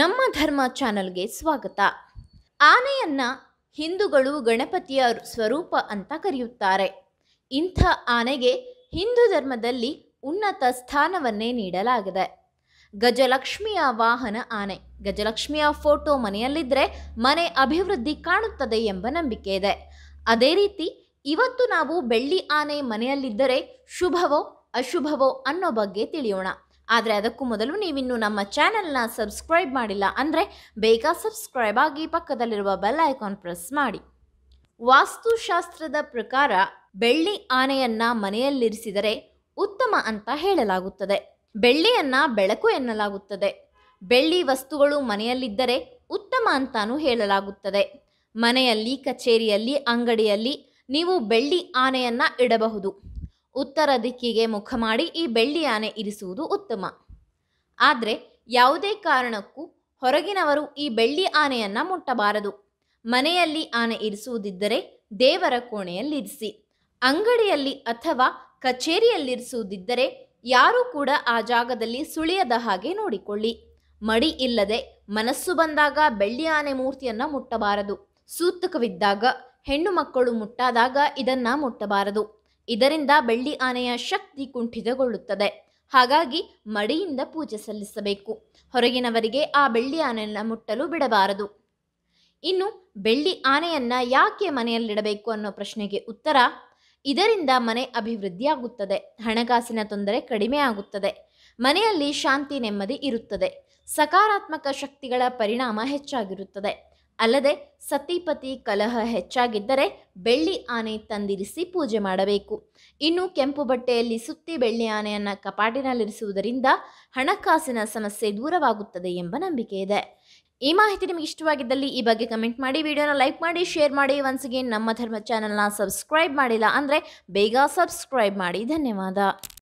ನಮ್ಮ ಧರ್ಮ ಚಾನಲ್ಗೆ ಸ್ವಾಗತ ಆನೆಯನ್ನ ಹಿಂದೂಗಳು ಗಣಪತಿಯ ಸ್ವರೂಪ ಅಂತ ಕರೆಯುತ್ತಾರೆ ಇಂಥ ಆನೆಗೆ ಹಿಂದೂ ಧರ್ಮದಲ್ಲಿ ಉನ್ನತ ಸ್ಥಾನವನ್ನೇ ನೀಡಲಾಗಿದೆ ಗಜಲಕ್ಷ್ಮಿಯ ವಾಹನ ಆನೆ ಗಜಲಕ್ಷ್ಮಿಯ ಫೋಟೋ ಮನೆಯಲ್ಲಿದ್ದರೆ ಮನೆ ಅಭಿವೃದ್ಧಿ ಕಾಣುತ್ತದೆ ಎಂಬ ನಂಬಿಕೆ ಇದೆ ಅದೇ ರೀತಿ ಇವತ್ತು ನಾವು ಬೆಳ್ಳಿ ಆನೆ ಮನೆಯಲ್ಲಿದ್ದರೆ ಶುಭವೋ ಅಶುಭವೋ ಅನ್ನೋ ಬಗ್ಗೆ ತಿಳಿಯೋಣ ಆದರೆ ಅದಕ್ಕೂ ಮೊದಲು ನೀವಿನ್ನೂ ನಮ್ಮ ಚಾನೆಲ್ನ ಸಬ್ಸ್ಕ್ರೈಬ್ ಮಾಡಿಲ್ಲ ಅಂದರೆ ಬೇಗ ಸಬ್ಸ್ಕ್ರೈಬ್ ಆಗಿ ಪಕ್ಕದಲ್ಲಿರುವ ಬೆಲ್ ಐಕಾನ್ ಪ್ರೆಸ್ ಮಾಡಿ ವಾಸ್ತುಶಾಸ್ತ್ರದ ಪ್ರಕಾರ ಬೆಳ್ಳಿ ಆನೆಯನ್ನು ಮನೆಯಲ್ಲಿರಿಸಿದರೆ ಉತ್ತಮ ಅಂತ ಹೇಳಲಾಗುತ್ತದೆ ಬೆಳ್ಳಿಯನ್ನು ಬೆಳಕು ಎನ್ನಲಾಗುತ್ತದೆ ಬೆಳ್ಳಿ ವಸ್ತುಗಳು ಮನೆಯಲ್ಲಿದ್ದರೆ ಉತ್ತಮ ಅಂತಾನೂ ಹೇಳಲಾಗುತ್ತದೆ ಮನೆಯಲ್ಲಿ ಕಚೇರಿಯಲ್ಲಿ ಅಂಗಡಿಯಲ್ಲಿ ನೀವು ಬೆಳ್ಳಿ ಆನೆಯನ್ನು ಇಡಬಹುದು ಉತ್ತರ ದಿಕ್ಕಿಗೆ ಮುಖ ಮಾಡಿ ಈ ಬೆಳ್ಳಿ ಆನೆ ಇರಿಸುವುದು ಉತ್ತಮ ಆದರೆ ಯಾವುದೇ ಕಾರಣಕ್ಕೂ ಹೊರಗಿನವರು ಈ ಬೆಳ್ಳಿ ಆನೆಯನ್ನು ಮುಟ್ಟಬಾರದು ಮನೆಯಲ್ಲಿ ಆನೆ ಇರಿಸುವುದಿದ್ದರೆ ದೇವರ ಕೋಣೆಯಲ್ಲಿರಿಸಿ ಅಂಗಡಿಯಲ್ಲಿ ಅಥವಾ ಕಚೇರಿಯಲ್ಲಿರಿಸುವುದಿದ್ದರೆ ಯಾರೂ ಕೂಡ ಆ ಜಾಗದಲ್ಲಿ ಸುಳಿಯದ ಹಾಗೆ ನೋಡಿಕೊಳ್ಳಿ ಮಡಿ ಇಲ್ಲದೆ ಮನಸ್ಸು ಬಂದಾಗ ಬೆಳ್ಳಿ ಆನೆ ಮೂರ್ತಿಯನ್ನು ಮುಟ್ಟಬಾರದು ಸೂತಕವಿದ್ದಾಗ ಹೆಣ್ಣು ಮಕ್ಕಳು ಮುಟ್ಟಾದಾಗ ಇದನ್ನು ಮುಟ್ಟಬಾರದು ಇದರಿಂದ ಬೆಳ್ಳಿ ಆನೆಯ ಶಕ್ತಿ ಕುಂಠಿತಗೊಳ್ಳುತ್ತದೆ ಹಾಗಾಗಿ ಮಡಿಯಿಂದ ಪೂಜೆ ಸಲ್ಲಿಸಬೇಕು ಹೊರಗಿನವರಿಗೆ ಆ ಬೆಳ್ಳಿ ಆನೆಯನ್ನು ಮುಟ್ಟಲು ಬಿಡಬಾರದು ಇನ್ನು ಬೆಳ್ಳಿ ಆನೆಯನ್ನು ಯಾಕೆ ಮನೆಯಲ್ಲಿಡಬೇಕು ಅನ್ನೋ ಪ್ರಶ್ನೆಗೆ ಉತ್ತರ ಇದರಿಂದ ಮನೆ ಅಭಿವೃದ್ಧಿಯಾಗುತ್ತದೆ ಹಣಕಾಸಿನ ತೊಂದರೆ ಕಡಿಮೆ ಆಗುತ್ತದೆ ಮನೆಯಲ್ಲಿ ಶಾಂತಿ ನೆಮ್ಮದಿ ಇರುತ್ತದೆ ಸಕಾರಾತ್ಮಕ ಶಕ್ತಿಗಳ ಪರಿಣಾಮ ಹೆಚ್ಚಾಗಿರುತ್ತದೆ ಅಲ್ಲದೆ ಸತಿಪತಿ ಕಲಹ ಹೆಚ್ಚಾಗಿದ್ದರೆ ಬೆಳ್ಳಿ ಆನೆ ತಂದಿರಿಸಿ ಪೂಜೆ ಮಾಡಬೇಕು ಇನ್ನು ಕೆಂಪು ಬಟ್ಟೆಯಲ್ಲಿ ಸುತ್ತಿ ಬೆಳ್ಳಿ ಆನೆಯನ್ನು ಕಪಾಟಿನಲ್ಲಿರಿಸುವುದರಿಂದ ಹಣಕಾಸಿನ ಸಮಸ್ಯೆ ದೂರವಾಗುತ್ತದೆ ಎಂಬ ನಂಬಿಕೆ ಇದೆ ಈ ಮಾಹಿತಿ ನಿಮಗೆ ಇಷ್ಟವಾಗಿದ್ದಲ್ಲಿ ಈ ಬಗ್ಗೆ ಕಮೆಂಟ್ ಮಾಡಿ ವಿಡಿಯೋನ ಲೈಕ್ ಮಾಡಿ ಶೇರ್ ಮಾಡಿ ಒನ್ಸ್ ಅಗೇನ್ ನಮ್ಮ ಧರ್ಮ ಚಾನಲ್ನ ಸಬ್ಸ್ಕ್ರೈಬ್ ಮಾಡಿಲ್ಲ ಅಂದರೆ ಬೇಗ ಸಬ್ಸ್ಕ್ರೈಬ್ ಮಾಡಿ ಧನ್ಯವಾದ